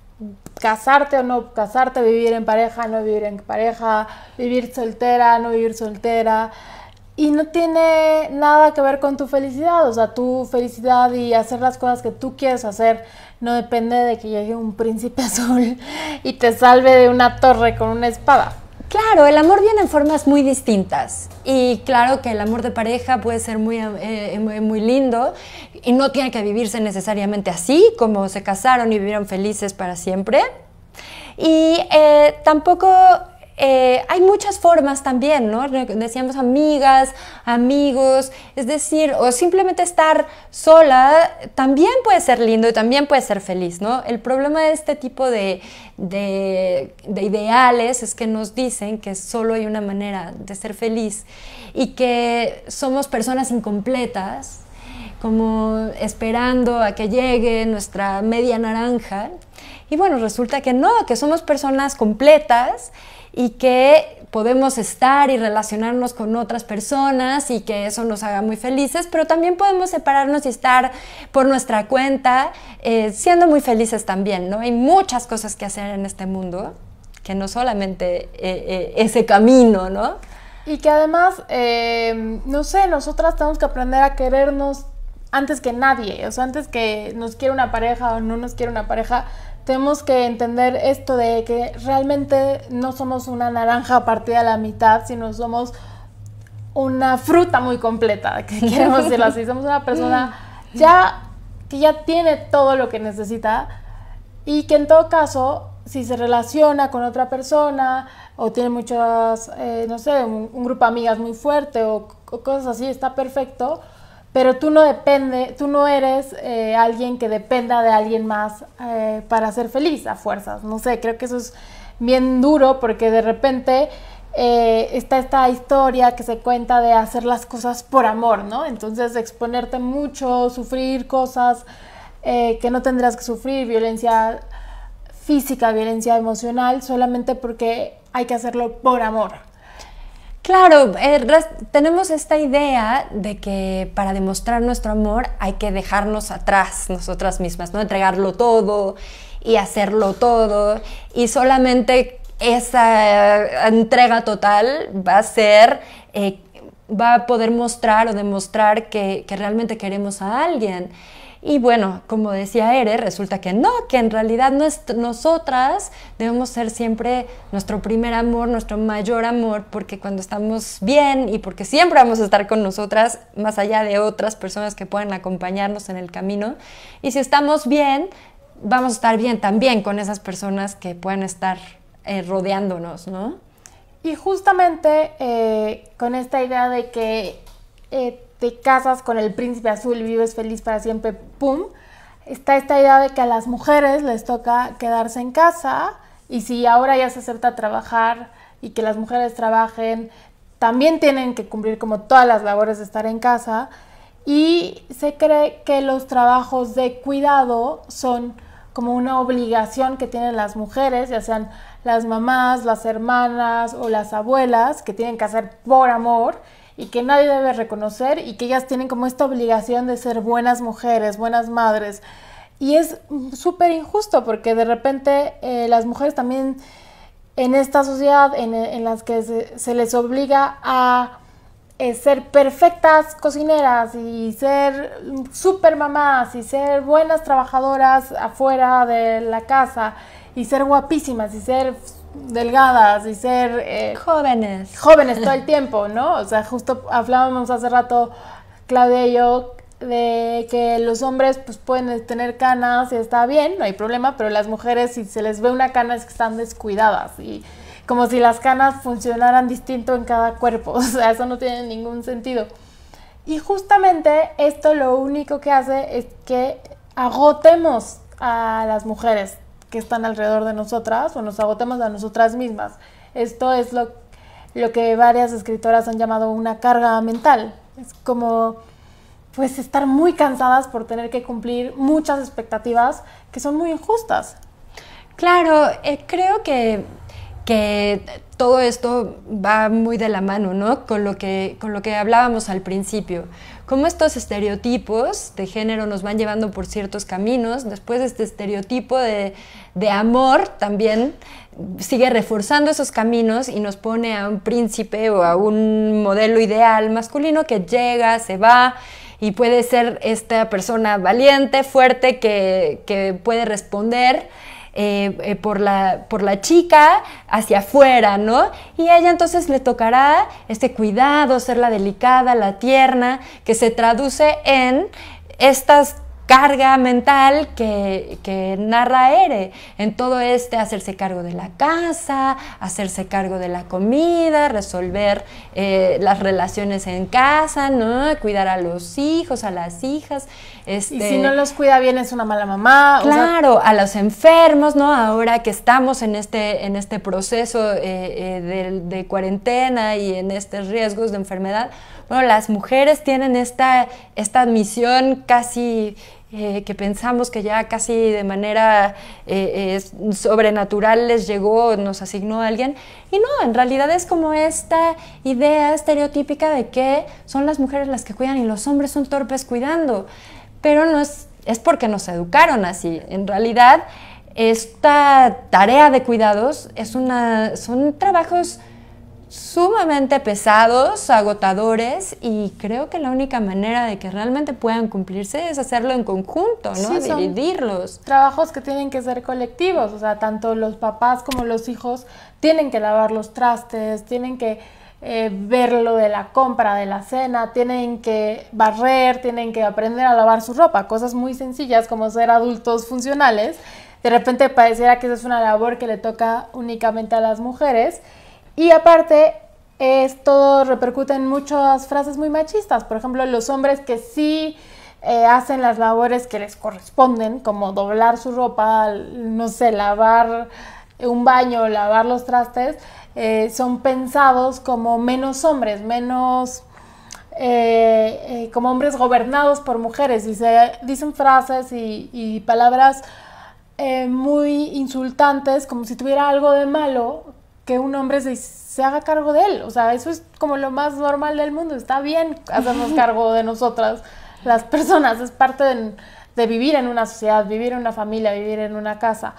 casarte o no casarte, vivir en pareja, no vivir en pareja, vivir soltera, no vivir soltera. Y no tiene nada que ver con tu felicidad, o sea, tu felicidad y hacer las cosas que tú quieres hacer no depende de que llegue un príncipe azul y te salve de una torre con una espada. Claro, el amor viene en formas muy distintas y claro que el amor de pareja puede ser muy, eh, muy, lindo y no tiene que vivirse necesariamente así, como se casaron y vivieron felices para siempre. Y eh, tampoco eh, hay muchas formas también, ¿no? Decíamos amigas, amigos, es decir, o simplemente estar sola también puede ser lindo y también puede ser feliz, ¿no? El problema de este tipo de, de, de ideales es que nos dicen que solo hay una manera de ser feliz y que somos personas incompletas como esperando a que llegue nuestra media naranja. Y bueno, resulta que no, que somos personas completas y que podemos estar y relacionarnos con otras personas y que eso nos haga muy felices, pero también podemos separarnos y estar por nuestra cuenta eh, siendo muy felices también, ¿no? Hay muchas cosas que hacer en este mundo, que no solamente eh, eh, ese camino, ¿no? Y que además, no sé, nosotras tenemos que aprender a querernos antes que nadie, o sea, antes que nos quiera una pareja o no nos quiera una pareja, tenemos que entender esto de que realmente no somos una naranja partida a la mitad, sino somos una fruta muy completa, que queremos decirlo así. Somos una persona ya que ya tiene todo lo que necesita y que en todo caso, si se relaciona con otra persona o tiene muchas, eh, no sé, un, grupo de amigas muy fuerte o cosas así, está perfecto pero tú no depende, tú no eres eh, alguien que dependa de alguien más eh, para ser feliz a fuerzas. No sé, creo que eso es bien duro porque de repente eh, está esta historia que se cuenta de hacer las cosas por amor, ¿no? Entonces exponerte mucho, sufrir cosas que no tendrás que sufrir, violencia física, violencia emocional, solamente porque hay que hacerlo por amor. Claro, eh, tenemos esta idea de que para demostrar nuestro amor hay que dejarnos atrás nosotras mismas, ¿no? Entregarlo todo y hacerlo todo y solamente esa eh, entrega total va a ser, eh, va a poder mostrar o demostrar que realmente queremos a alguien. Y bueno, como decía Ere, resulta que no, que en realidad es nosotras debemos ser siempre nuestro primer amor, nuestro mayor amor, porque cuando estamos bien y porque siempre vamos a estar con nosotras, más allá de otras personas que puedan acompañarnos en el camino, y si estamos bien, vamos a estar bien también con esas personas que pueden estar eh, rodeándonos, ¿no? Y justamente eh, con esta idea de que... Eh, te casas con el príncipe azul y vives feliz para siempre, ¡pum! Está esta idea de que a las mujeres les toca quedarse en casa y si ahora ya se acepta trabajar y que las mujeres trabajen, también tienen que cumplir como todas las labores de estar en casa y se cree que los trabajos de cuidado son como una obligación que tienen las mujeres, ya sean las mamás, las hermanas o las abuelas, que tienen que hacer por amor y que nadie debe reconocer y que ellas tienen como esta obligación de ser buenas mujeres, buenas madres. Y es súper injusto porque de repente eh, las mujeres también en esta sociedad en, las que se, les obliga a eh, ser perfectas cocineras y ser super mamás y ser buenas trabajadoras afuera de la casa y ser guapísimas y ser delgadas y ser eh, jóvenes. Jóvenes todo el tiempo, ¿no? O sea, justo hablábamos hace rato, Claudia y yo, de que los hombres pues pueden tener canas y está bien, no hay problema, pero las mujeres si se les ve una cana es que están descuidadas y como si las canas funcionaran distinto en cada cuerpo, o sea, eso no tiene ningún sentido. Y justamente esto lo único que hace es que agotemos a las mujeres que están alrededor de nosotras o nos agotemos a nosotras mismas. Esto es lo, lo que varias escritoras han llamado una carga mental. Es como pues estar muy cansadas por tener que cumplir muchas expectativas que son muy injustas. Claro, eh, creo que, que todo esto va muy de la mano, ¿no? Con lo que, con lo que hablábamos al principio. Cómo estos estereotipos de género nos van llevando por ciertos caminos, después este estereotipo de, amor también sigue reforzando esos caminos y nos pone a un príncipe o a un modelo ideal masculino que llega, se va y puede ser esta persona valiente, fuerte, que, que puede responder eh, eh, por, la, por la chica hacia afuera, ¿no? Y a ella entonces le tocará este cuidado, ser la delicada, la tierna, que se traduce en esta carga mental que, narra Ere, en todo este hacerse cargo de la casa, hacerse cargo de la comida, resolver eh, las relaciones en casa, ¿no? cuidar a los hijos, a las hijas. Este, y si no los cuida bien es una mala mamá. Claro, a los enfermos, ¿no? Ahora que estamos en este, en este proceso eh, eh, de, cuarentena y en estos riesgos de enfermedad, bueno, las mujeres tienen esta, esta misión casi eh, que pensamos que ya casi de manera sobrenatural les llegó, nos asignó alguien. Y no, en realidad es como esta idea estereotípica de que son las mujeres las que cuidan y los hombres son torpes cuidando pero no es, es porque nos educaron así. En realidad, esta tarea de cuidados es una, son trabajos sumamente pesados, agotadores y creo que la única manera de que realmente puedan cumplirse es hacerlo en conjunto, ¿no? Dividirlos. Trabajos que tienen que ser colectivos, o sea, tanto los papás como los hijos tienen que lavar los trastes, tienen que eh, ver lo de la compra, de la cena, tienen que barrer, tienen que aprender a lavar su ropa, cosas muy sencillas como ser adultos funcionales. De repente pareciera que esa es una labor que le toca únicamente a las mujeres. Y aparte, esto repercute en muchas frases muy machistas. Por ejemplo, los hombres que sí eh, hacen las labores que les corresponden, como doblar su ropa, no sé, lavar un baño, lavar los trastes, eh, son pensados como menos hombres, menos eh, eh, como hombres gobernados por mujeres y se dicen frases y, palabras muy insultantes como si tuviera algo de malo que un hombre se, se, haga cargo de él. O sea, eso es como lo más normal del mundo. Está bien hacernos cargo de nosotras, las personas, es parte de de vivir en una sociedad, vivir en una familia, vivir en una casa.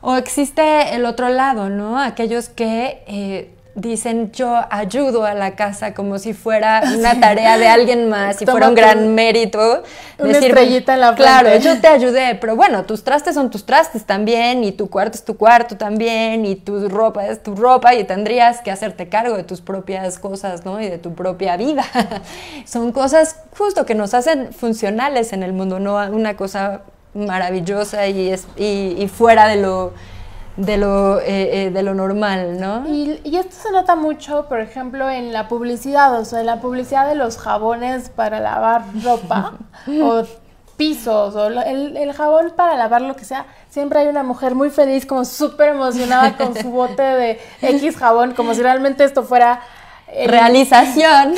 O existe el otro lado, ¿no? Aquellos que eh, dicen yo ayudo a la casa como si fuera una tarea de alguien más, y fuera un gran mérito. decir, la Claro, yo te ayudé, pero bueno, tus trastes son tus trastes también, y tu cuarto es tu cuarto también, y tu ropa es tu ropa, y tendrías que hacerte cargo de tus propias cosas, ¿no? Y de tu propia vida. son cosas justo que nos hacen funcionales en el mundo, no una cosa maravillosa y, es, y fuera de lo de lo, eh, eh, de lo normal, ¿no? Y, esto se nota mucho, por ejemplo, en la publicidad, o sea, en la publicidad de los jabones para lavar ropa o pisos o el, jabón para lavar lo que sea, siempre hay una mujer muy feliz, como súper emocionada con su bote de X jabón, como si realmente esto fuera... Realización.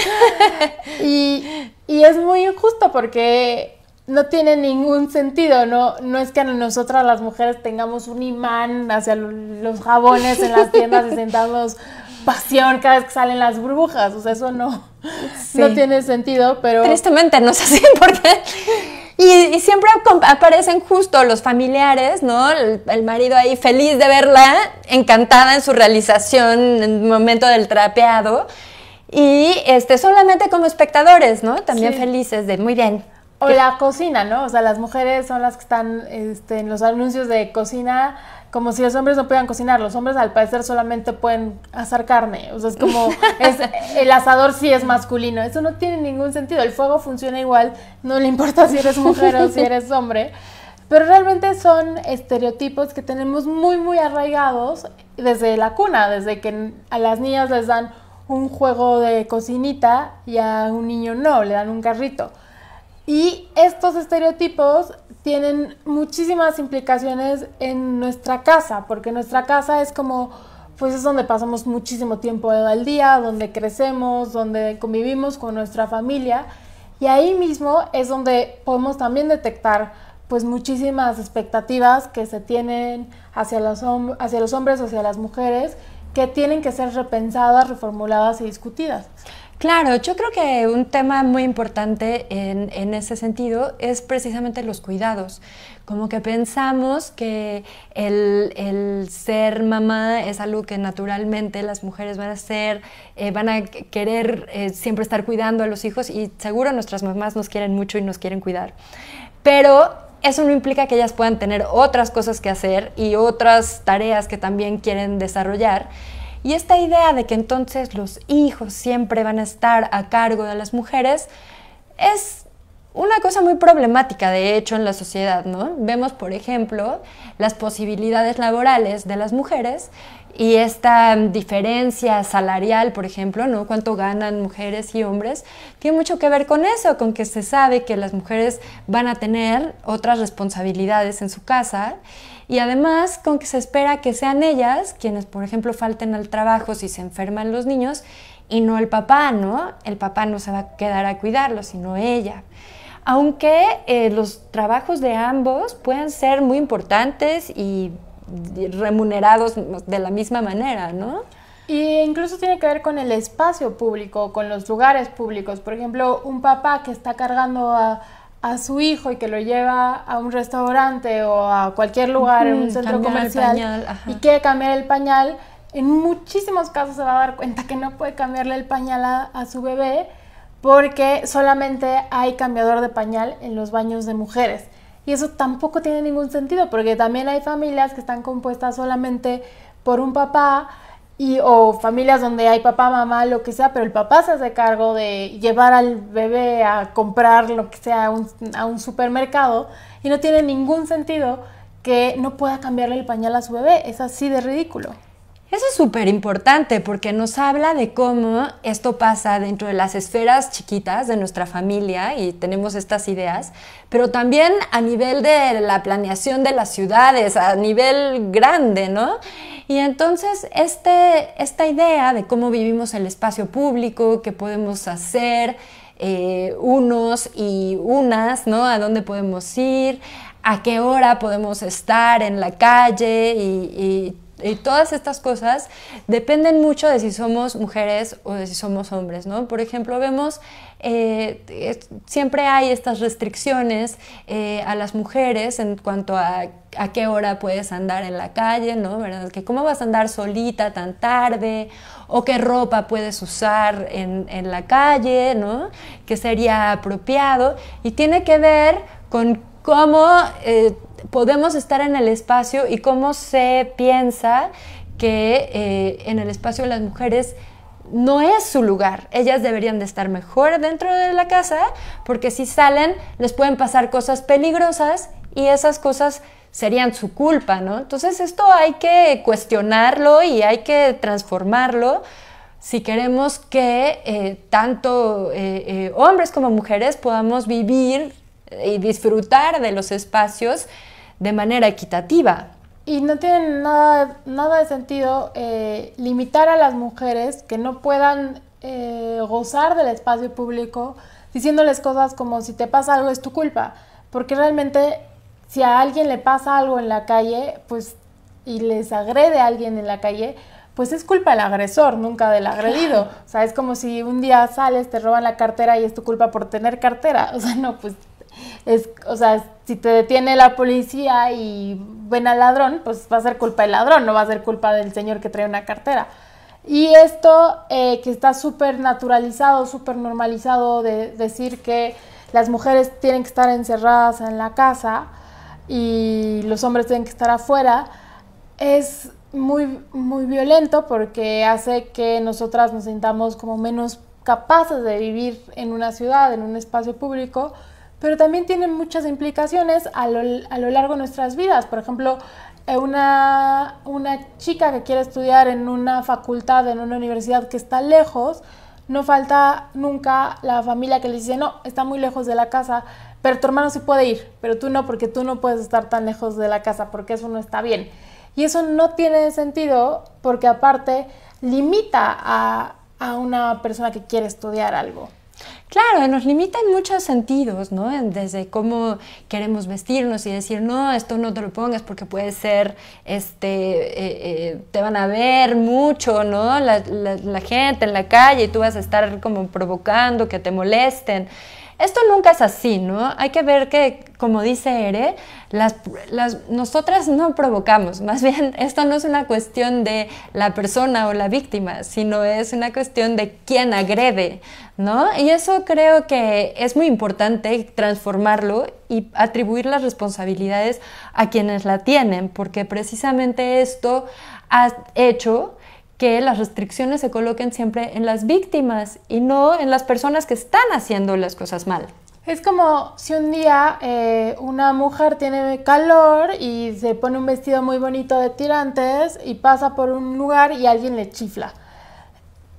y, y es muy injusto porque no tiene ningún sentido, no, no es que nosotras las mujeres tengamos un imán hacia los jabones en las tiendas y sentamos pasión cada vez que salen las burbujas, o sea, eso no, no tiene sentido, pero... Tristemente no es así, porque... Y, siempre aparecen justo los familiares, ¿no? El, marido ahí feliz de verla, encantada en su realización, en el momento del trapeado, y este, solamente como espectadores, ¿no? También felices de, muy bien, o la cocina, ¿no? O sea, las mujeres son las que están este, en los anuncios de cocina, como si los hombres no pudieran cocinar. Los hombres, al parecer, solamente pueden asar carne. O sea, es como. Es, el asador sí es masculino. Eso no tiene ningún sentido. El fuego funciona igual. No le importa si eres mujer o si eres hombre. Pero realmente son estereotipos que tenemos muy, muy arraigados desde la cuna, desde que a las niñas les dan un juego de cocinita y a un niño no, le dan un carrito. Y estos estereotipos tienen muchísimas implicaciones en nuestra casa, porque nuestra casa es como, pues es donde pasamos muchísimo tiempo al día, donde crecemos, donde convivimos con nuestra familia, y ahí mismo es donde podemos también detectar pues muchísimas expectativas que se tienen hacia los, hacia los hombres, hacia las mujeres, que tienen que ser repensadas, reformuladas y discutidas. Claro, yo creo que un tema muy importante en, ese sentido es precisamente los cuidados. Como que pensamos que el, ser mamá es algo que naturalmente las mujeres van a ser, eh, van a querer eh, siempre estar cuidando a los hijos y seguro nuestras mamás nos quieren mucho y nos quieren cuidar. Pero eso no implica que ellas puedan tener otras cosas que hacer y otras tareas que también quieren desarrollar. Y esta idea de que entonces los hijos siempre van a estar a cargo de las mujeres es una cosa muy problemática, de hecho, en la sociedad, ¿no? Vemos, por ejemplo, las posibilidades laborales de las mujeres y esta diferencia salarial, por ejemplo, ¿no? Cuánto ganan mujeres y hombres, tiene mucho que ver con eso, con que se sabe que las mujeres van a tener otras responsabilidades en su casa y además con que se espera que sean ellas quienes, por ejemplo, falten al trabajo si se enferman los niños y no el papá, ¿no? El papá no se va a quedar a cuidarlo, sino ella. Aunque eh, los trabajos de ambos puedan ser muy importantes y remunerados de la misma manera, ¿no? Y incluso tiene que ver con el espacio público, con los lugares públicos. Por ejemplo, un papá que está cargando a, a su hijo y que lo lleva a un restaurante o a cualquier lugar, en un centro comercial, y quiere cambiar el pañal, en muchísimos casos se va a dar cuenta que no puede cambiarle el pañal a, a su bebé porque solamente hay cambiador de pañal en los baños de mujeres. Y eso tampoco tiene ningún sentido porque también hay familias que están compuestas solamente por un papá y o familias donde hay papá, mamá, lo que sea, pero el papá se hace cargo de llevar al bebé a comprar lo que sea a un, a un supermercado y no tiene ningún sentido que no pueda cambiarle el pañal a su bebé. Es así de ridículo. Eso es súper importante porque nos habla de cómo esto pasa dentro de las esferas chiquitas de nuestra familia y tenemos estas ideas, pero también a nivel de la planeación de las ciudades, a nivel grande, ¿no? Y entonces este, esta idea de cómo vivimos el espacio público, qué podemos hacer eh, unos y unas, ¿no? A dónde podemos ir, a qué hora podemos estar en la calle y y todas estas cosas dependen mucho de si somos mujeres o de si somos hombres, ¿no? Por ejemplo, vemos, eh, siempre hay estas restricciones eh, a las mujeres en cuanto a a qué hora puedes andar en la calle, ¿no? ¿Verdad? Que cómo vas a andar solita tan tarde, o qué ropa puedes usar en, la calle, ¿no? Que sería apropiado. Y tiene que ver con cómo eh, podemos estar en el espacio y cómo se piensa que eh, en el espacio de las mujeres no es su lugar. Ellas deberían de estar mejor dentro de la casa porque si salen les pueden pasar cosas peligrosas y esas cosas serían su culpa, ¿no? Entonces esto hay que cuestionarlo y hay que transformarlo si queremos que eh, tanto eh, hombres como mujeres podamos vivir y disfrutar de los espacios de manera equitativa. Y no tiene nada, nada de sentido eh, limitar a las mujeres que no puedan eh, gozar del espacio público diciéndoles cosas como si te pasa algo es tu culpa, porque realmente si a alguien le pasa algo en la calle, pues y les agrede a alguien en la calle, pues es culpa del agresor, nunca del agredido. O sea, es como si un día sales, te roban la cartera y es tu culpa por tener cartera. O sea, no, pues es, o sea, si te detiene la policía y ven al ladrón, pues va a ser culpa del ladrón, no va a ser culpa del señor que trae una cartera. Y esto eh, que está súper naturalizado, súper normalizado de decir que las mujeres tienen que estar encerradas en la casa y los hombres tienen que estar afuera, es muy, muy violento porque hace que nosotras nos sintamos como menos capaces de vivir en una ciudad, en un espacio público, pero también tiene muchas implicaciones a lo, largo de nuestras vidas. Por ejemplo, eh, una, una chica que quiere estudiar en una facultad, en una universidad que está lejos, no falta nunca la familia que le dice, no, está muy lejos de la casa, pero tu hermano sí puede ir, pero tú no, porque tú no puedes estar tan lejos de la casa, porque eso no está bien. Y eso no tiene sentido porque aparte limita a una persona que quiere estudiar algo. Claro, nos limita en muchos sentidos, Desde cómo queremos vestirnos y decir, no, esto no te lo pongas porque puede ser, este, eh, eh, te van a ver mucho, ¿no? La, gente en la calle y tú vas a estar como provocando que te molesten. Esto nunca es así, Hay que ver que, como dice Ere, las, nosotras no provocamos, más bien esto no es una cuestión de la persona o la víctima, sino es una cuestión de quién agrede. ¿no? Y eso creo que es muy importante transformarlo y atribuir las responsabilidades a quienes la tienen, porque precisamente esto ha hecho que las restricciones se coloquen siempre en las víctimas y no en las personas que están haciendo las cosas mal. Es como si un día eh, una mujer tiene calor y se pone un vestido muy bonito de tirantes y pasa por un lugar y alguien le chifla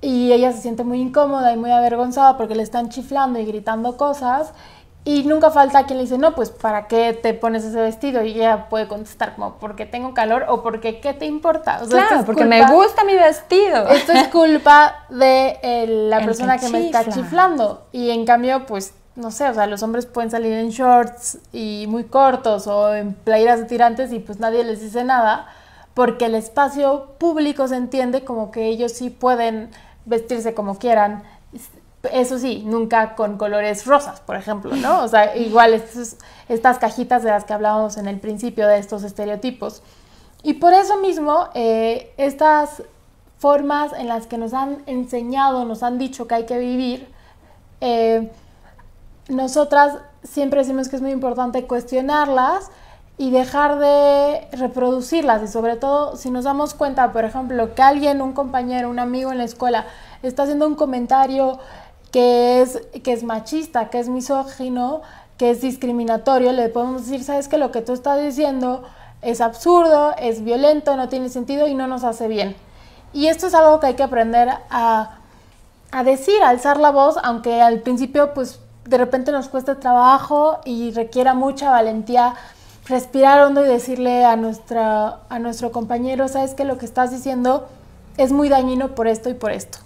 y ella se siente muy incómoda y muy avergonzada porque le están chiflando y gritando cosas y nunca falta quien le dice, no, pues ¿para qué te pones ese vestido? Y ella puede contestar como, porque tengo calor o porque qué te importa. claro, porque me gusta mi vestido. Esto es culpa de eh, la persona que, que me está chiflando. Y en cambio, pues, no sé, o sea, los hombres pueden salir en shorts y muy cortos o en playeras de tirantes y pues nadie les dice nada porque el espacio público se entiende como que ellos sí pueden vestirse como quieran. Eso sí, nunca con colores rosas, por ejemplo, ¿no? O sea, igual estas cajitas de las que hablábamos en el principio de estos estereotipos. Y por eso mismo, eh, estas formas en las que nos han enseñado, nos han dicho que hay que vivir, eh, nosotras siempre decimos que es muy importante cuestionarlas, y dejar de reproducirlas. Y sobre todo, si nos damos cuenta, por ejemplo, que alguien, un compañero, un amigo en la escuela está haciendo un comentario que es, que es machista, que es misógino, que es discriminatorio, le podemos decir, sabes que lo que tú estás diciendo es absurdo, es violento, no tiene sentido y no nos hace bien. Y esto es algo que hay que aprender a, decir, a alzar la voz, aunque al principio pues de repente nos cuesta trabajo y requiera mucha valentía respirar hondo y decirle a, nuestra, a nuestro compañero, sabes que lo que estás diciendo es muy dañino por esto y por esto.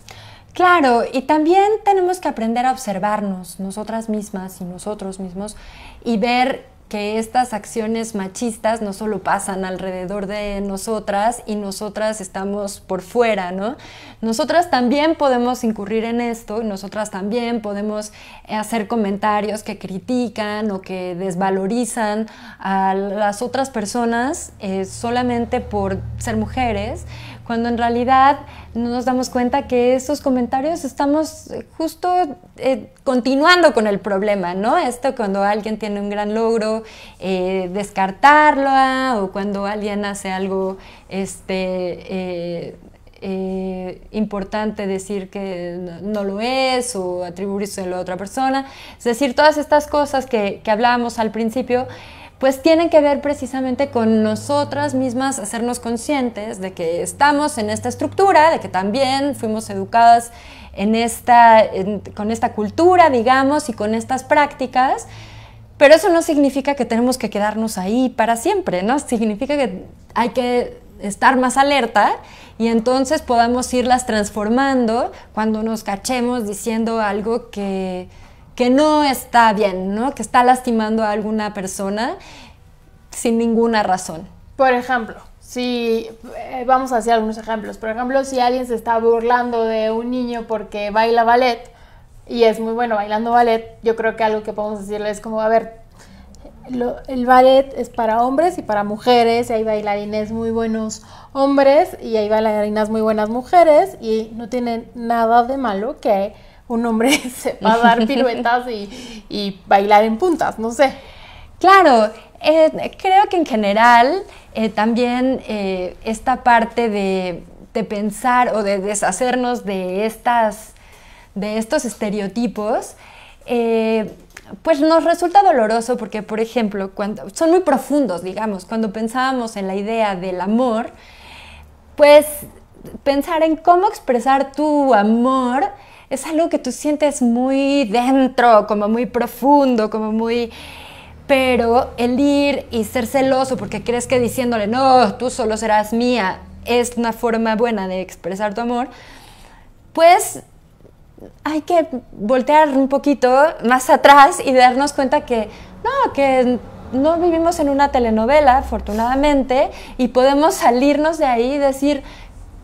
Claro, y también tenemos que aprender a observarnos, nosotras mismas y nosotros mismos, y ver que estas acciones machistas no solo pasan alrededor de nosotras y nosotras estamos por fuera, ¿no? Nosotras también podemos incurrir en esto, nosotras también podemos hacer comentarios que critican o que desvalorizan a las otras personas eh, solamente por ser mujeres, cuando en realidad no nos damos cuenta que esos comentarios estamos eh, justo eh, continuando con el problema, ¿no? Esto cuando alguien tiene un gran logro, eh, descartarlo, ah, o cuando alguien hace algo este, importante, decir que no, lo es, o atribuirse a la otra persona. Es decir, todas estas cosas que, que hablábamos al principio pues tienen que ver precisamente con nosotras mismas hacernos conscientes de que estamos en esta estructura, de que también fuimos educadas en esta, con esta cultura, digamos, y con estas prácticas. Pero eso no significa que tenemos que quedarnos ahí para siempre, ¿no? Significa que hay que estar más alerta y entonces podamos irlas transformando cuando nos cachemos diciendo algo que, que no está bien, ¿no? Que está lastimando a alguna persona sin ninguna razón. Por ejemplo, si eh, Vamos a hacer algunos ejemplos, por ejemplo, si alguien se está burlando de un niño porque baila ballet y es muy bueno bailando ballet, yo creo que algo que podemos decirle es como, a ver, el ballet es para hombres y para mujeres, y hay bailarines muy buenos hombres y hay bailarinas muy buenas mujeres y no tienen nada de malo que un hombre se va a dar piruetas y, bailar en puntas, no sé. Claro, eh, creo que en general eh, también eh, esta parte de, pensar o de deshacernos de, estas, de estos estereotipos, pues nos resulta doloroso porque, por ejemplo, cuando, son muy profundos, digamos, cuando pensábamos en la idea del amor, pues pensar en cómo expresar tu amor es algo que tú sientes muy dentro, como muy profundo, como muy... Pero el ir y ser celoso porque crees que diciéndole, no, tú solo serás mía, es una forma buena de expresar tu amor, pues hay que voltear un poquito más atrás y darnos cuenta que no, que no vivimos en una telenovela, afortunadamente, y podemos salirnos de ahí y decir,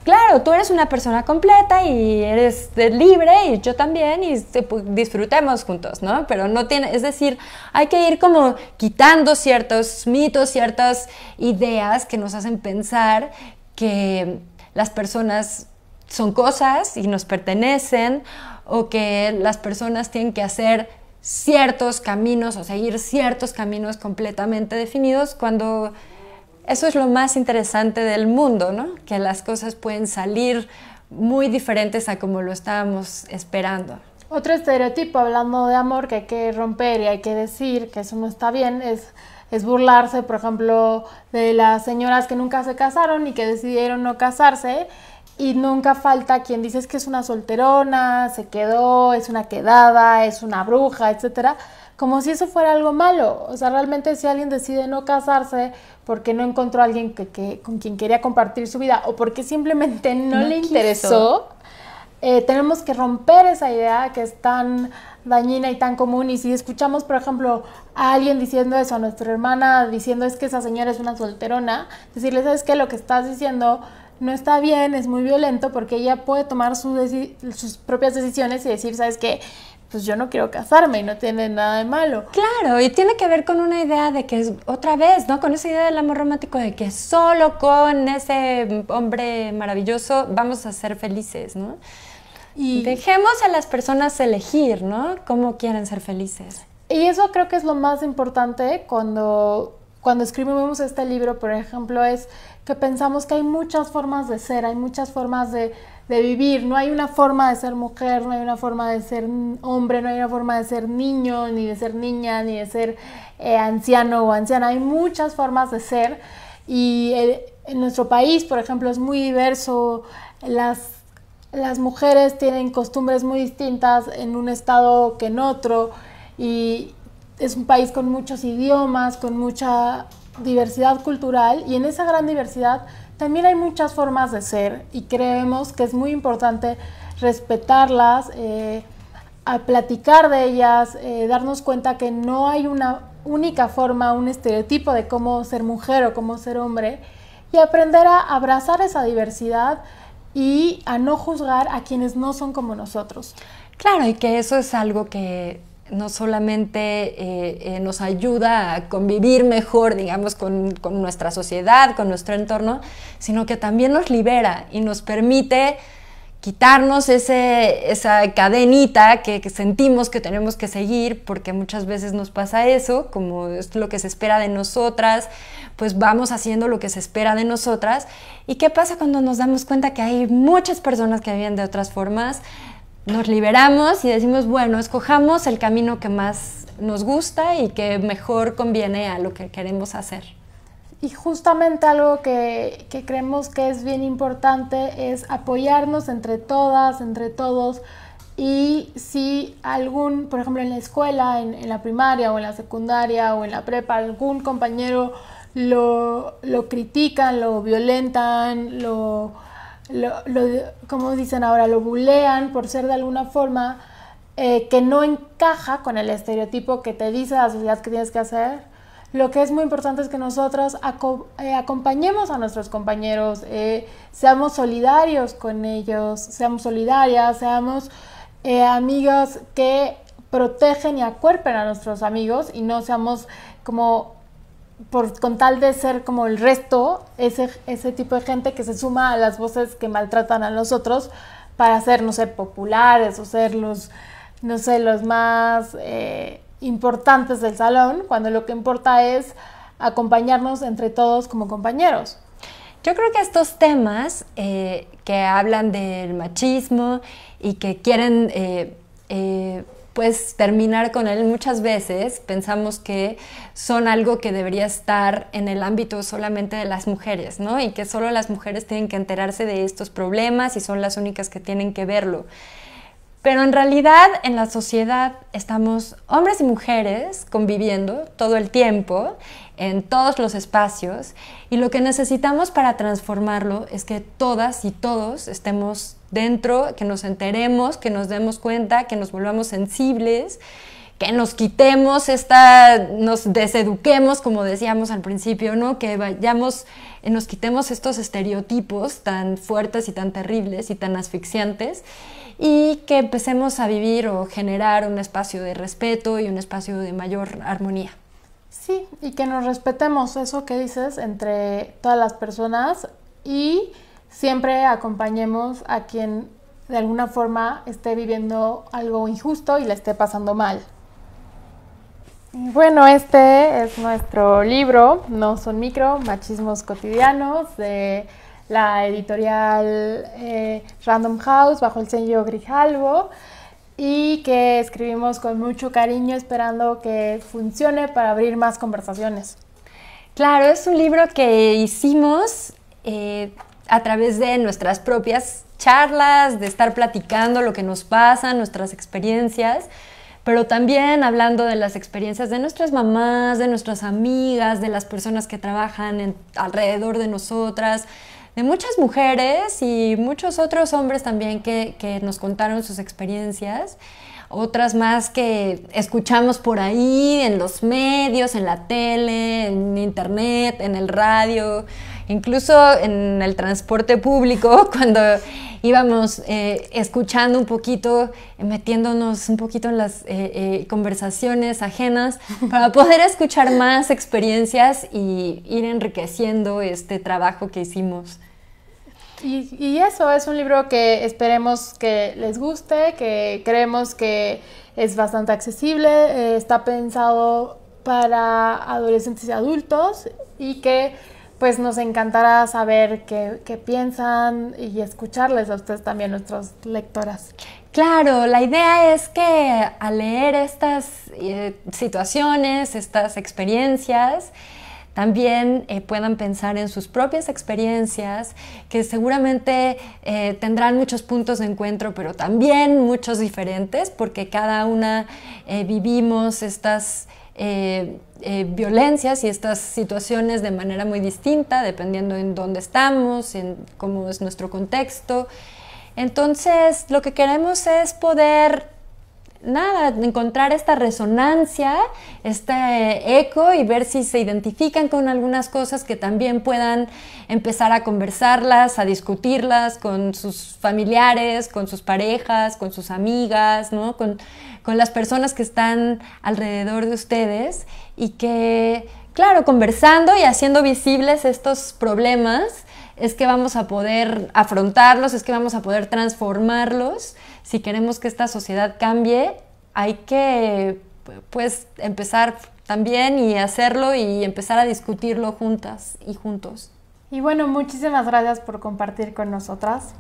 claro, tú eres una persona completa y eres libre y yo también y disfrutemos juntos, ¿no? Pero no tiene, es decir, hay que ir como quitando ciertos mitos, ciertas ideas que nos hacen pensar que las personas son cosas y nos pertenecen o que las personas tienen que hacer ciertos caminos o seguir ciertos caminos completamente definidos cuando eso es lo más interesante del mundo, Que las cosas pueden salir muy diferentes a como lo estábamos esperando. Otro estereotipo, hablando de amor, que hay que romper y hay que decir que eso no está bien, es, burlarse, por ejemplo, de las señoras que nunca se casaron y que decidieron no casarse. Y nunca falta quien dices que es una solterona, se quedó, es una quedada, es una bruja, etcétera como si eso fuera algo malo. O sea, realmente si alguien decide no casarse porque no encontró a alguien que, con quien quería compartir su vida o porque simplemente no, le interesó, eh, tenemos que romper esa idea que es tan dañina y tan común. Y si escuchamos, por ejemplo, a alguien diciendo eso, a nuestra hermana diciendo es que esa señora es una solterona, decirle, ¿sabes qué? Lo que estás diciendo no está bien, es muy violento porque ella puede tomar sus propias decisiones y decir, ¿sabes qué? Pues yo no quiero casarme y no tiene nada de malo. Claro, y tiene que ver con una idea de que es otra vez, ¿no? Con esa idea del amor romántico de que solo con ese hombre maravilloso vamos a ser felices, ¿no? Y dejemos a las personas elegir, ¿no? Cómo quieren ser felices. Y eso creo que es lo más importante cuando cuando escribimos este libro, por ejemplo, es que pensamos que hay muchas formas de ser, hay muchas formas de de vivir. No hay una forma de ser mujer, no hay una forma de ser hombre, no hay una forma de ser niño, ni de ser niña, ni de ser eh, anciano o anciana. Hay muchas formas de ser y eh, en nuestro país, por ejemplo, es muy diverso. Las, las mujeres tienen costumbres muy distintas en un estado que en otro y es un país con muchos idiomas, con mucha diversidad cultural y en esa gran diversidad también hay muchas formas de ser y creemos que es muy importante respetarlas, eh, a platicar de ellas, eh, darnos cuenta que no hay una única forma, un estereotipo de cómo ser mujer o cómo ser hombre y aprender a abrazar esa diversidad y a no juzgar a quienes no son como nosotros. Claro, y que eso es algo que no solamente eh, eh, nos ayuda a convivir mejor, digamos, con, nuestra sociedad, con nuestro entorno, sino que también nos libera y nos permite quitarnos esa cadenita que, que, sentimos que tenemos que seguir, porque muchas veces nos pasa eso, como es lo que se espera de nosotras, pues vamos haciendo lo que se espera de nosotras. ¿Y qué pasa cuando nos damos cuenta que hay muchas personas que viven de otras formas? nos liberamos y decimos, bueno, escojamos el camino que más nos gusta y que mejor conviene a lo que queremos hacer. Y justamente algo que, que creemos que es bien importante es apoyarnos entre todas, entre todos. Y si algún, por ejemplo, en la escuela, en, la primaria o en la secundaria o en la prepa, algún compañero lo, lo critican, lo violentan, lo, lo, como dicen ahora, lo bulean por ser de alguna forma eh, que no encaja con el estereotipo que te dice la sociedad que tienes que hacer. Lo que es muy importante es que nosotros eh, acompañemos a nuestros compañeros, eh, seamos solidarios con ellos, seamos solidarias, seamos amigas que protegen y acuerpen a nuestros amigos y no seamos como por, con tal de ser como el resto, ese, ese tipo de gente que se suma a las voces que maltratan a los otros para ser, no sé, populares o ser los, no sé, los más eh, importantes del salón, cuando lo que importa es acompañarnos entre todos como compañeros. Yo creo que estos temas eh, que hablan del machismo y que quieren eh, pues terminar con él. Muchas veces pensamos que son algo que debería estar en el ámbito solamente de las mujeres, ¿no? Y que solo las mujeres tienen que enterarse de estos problemas y son las únicas que tienen que verlo. Pero en realidad en la sociedad estamos hombres y mujeres conviviendo todo el tiempo, en todos los espacios, y lo que necesitamos para transformarlo es que todas y todos estemos dentro, que nos enteremos, que nos demos cuenta, que nos volvamos sensibles, que nos quitemos esta, nos deseduquemos, como decíamos al principio, ¿no? Que vayamos, eh, nos quitemos estos estereotipos tan fuertes y tan terribles y tan asfixiantes y que empecemos a vivir o generar un espacio de respeto y un espacio de mayor armonía. Sí, y que nos respetemos eso que dices entre todas las personas y siempre acompañemos a quien de alguna forma esté viviendo algo injusto y le esté pasando mal. Bueno, este es nuestro libro, No son micro, machismos cotidianos de la editorial eh, Random House bajo el sello Grijalvo y que escribimos con mucho cariño esperando que funcione para abrir más conversaciones. Claro, es un libro que hicimos eh, a través de nuestras propias charlas, de estar platicando lo que nos pasa, nuestras experiencias, pero también hablando de las experiencias de nuestras mamás, de nuestras amigas, de las personas que trabajan alrededor de nosotras, de muchas mujeres y muchos otros hombres también que, que nos contaron sus experiencias otras más que escuchamos por ahí, en los medios, en la tele, en internet, en el radio, Incluso en el transporte público, cuando íbamos eh, escuchando un poquito, metiéndonos un poquito en las eh, eh, conversaciones ajenas, para poder escuchar más experiencias y ir enriqueciendo este trabajo que hicimos. y, eso, es un libro que esperemos que les guste, que creemos que es bastante accesible, está pensado para adolescentes y adultos y que pues nos encantará saber qué, piensan y escucharles a ustedes también, nuestras lectoras. Claro, la idea es que al leer estas eh, situaciones, estas experiencias, también eh, puedan pensar en sus propias experiencias, que seguramente eh, tendrán muchos puntos de encuentro, pero también muchos diferentes, porque cada una vivimos estas eh, violencias y estas situaciones de manera muy distinta, dependiendo en dónde estamos, en cómo es nuestro contexto. Entonces, lo que queremos es poder, nada, encontrar esta resonancia, este eco y ver si se identifican con algunas cosas que también puedan empezar a conversarlas, a discutirlas con sus familiares, con sus parejas, con sus amigas, ¿no? con, con las personas que están alrededor de ustedes y que, claro, conversando y haciendo visibles estos problemas, es que vamos a poder afrontarlos, es que vamos a poder transformarlos. Si queremos que esta sociedad cambie, hay que pues empezar también y hacerlo y empezar a discutirlo juntas y juntos. Y bueno, muchísimas gracias por compartir con nosotras.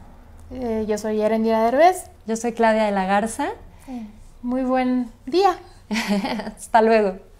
Eh, yo soy Erendira Derbez. Yo soy Claudia de la Garza. Muy buen día. Hasta luego.